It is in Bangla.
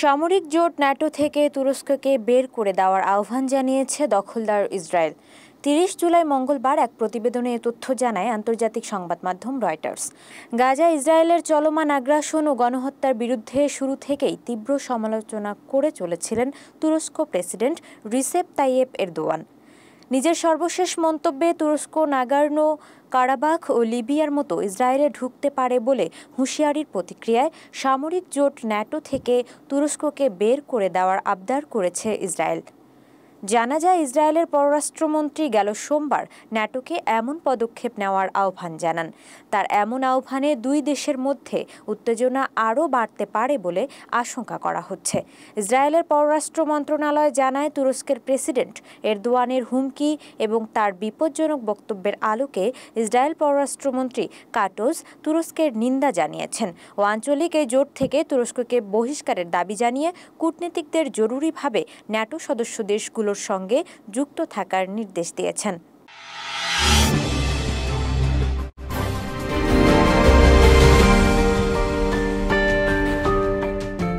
সামরিক জোট ন্যাটো থেকে তুরস্ককে বের করে দেওয়ার আহ্বান জানিয়েছে দখলদার ইসরায়েল তিরিশ জুলাই মঙ্গলবার এক প্রতিবেদনে এ তথ্য জানায় আন্তর্জাতিক সংবাদ মাধ্যম রয়টার্স গাজা ইসরায়েলের চলমান আগ্রাসন ও গণহত্যার বিরুদ্ধে শুরু থেকেই তীব্র সমালোচনা করে চলেছিলেন তুরস্ক প্রেসিডেন্ট রিসেপ তাইয়েপ এরদোয়ান নিজের সর্বশেষ মন্তব্যে তুরস্ক নাগার্নো কারাবাখ ও লিবিয়ার মতো ইসরায়েলে ঢুকতে পারে বলে হুঁশিয়ারির প্রতিক্রিয়ায় সামরিক জোট ন্যাটো থেকে তুরস্ককে বের করে দেওয়ার আবদার করেছে ইসরায়েল জানা যায় ইসরায়েলের পররাষ্ট্রমন্ত্রী গেল সোমবার ন্যাটোকে এমন পদক্ষেপ নেওয়ার আহ্বান জানান তার এমন আহ্বানে দুই দেশের মধ্যে উত্তেজনা আরও বাড়তে পারে বলে আশঙ্কা করা হচ্ছে ইসরায়েলের পররাষ্ট্র মন্ত্রণালয় জানায় তুরস্কের প্রেসিডেন্ট এরদোয়ানের হুমকি এবং তার বিপজ্জনক বক্তব্যের আলোকে ইসরায়েল পররাষ্ট্রমন্ত্রী কাটোস তুরস্কের নিন্দা জানিয়েছেন ও আঞ্চলিক এই জোট থেকে তুরস্ককে বহিষ্কারের দাবি জানিয়ে কূটনীতিকদের জরুরিভাবে ন্যাটো সদস্য দেশগুলো সঙ্গে যুক্ত থাকার নির্দেশ দিয়েছেন